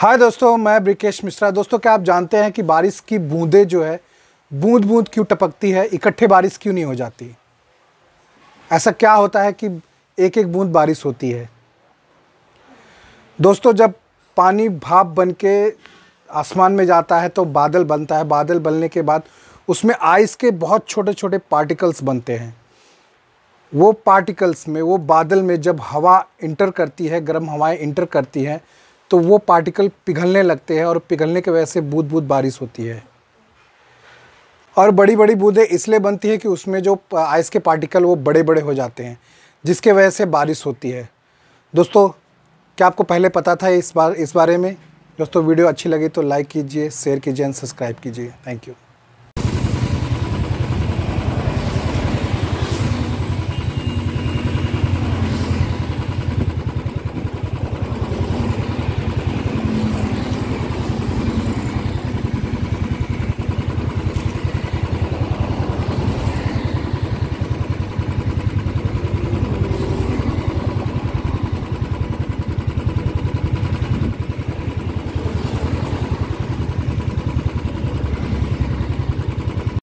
हाय दोस्तों मैं ब्रिकेश मिश्रा दोस्तों क्या आप जानते हैं कि बारिश की बूंदें जो है बूंद बूंद क्यों टपकती है इकट्ठे बारिश क्यों नहीं हो जाती ऐसा क्या होता है कि एक एक बूंद बारिश होती है दोस्तों जब पानी भाप बन के आसमान में जाता है तो बादल बनता है बादल बनने के बाद उसमें आइस के बहुत छोटे छोटे पार्टिकल्स बनते हैं वो पार्टिकल्स में वो बादल में जब हवा इंटर करती है गर्म हवाएं इंटर करती हैं तो वो पार्टिकल पिघलने लगते हैं और पिघलने की वजह से बूंद बूंद बारिश होती है और बड़ी बड़ी बूंदें इसलिए बनती है कि उसमें जो आइस के पार्टिकल वो बड़े बड़े हो जाते हैं जिसके वजह से बारिश होती है दोस्तों क्या आपको पहले पता था इस बार इस बारे में दोस्तों वीडियो अच्छी लगी तो लाइक कीजिए शेयर कीजिए एंड सब्सक्राइब कीजिए थैंक यू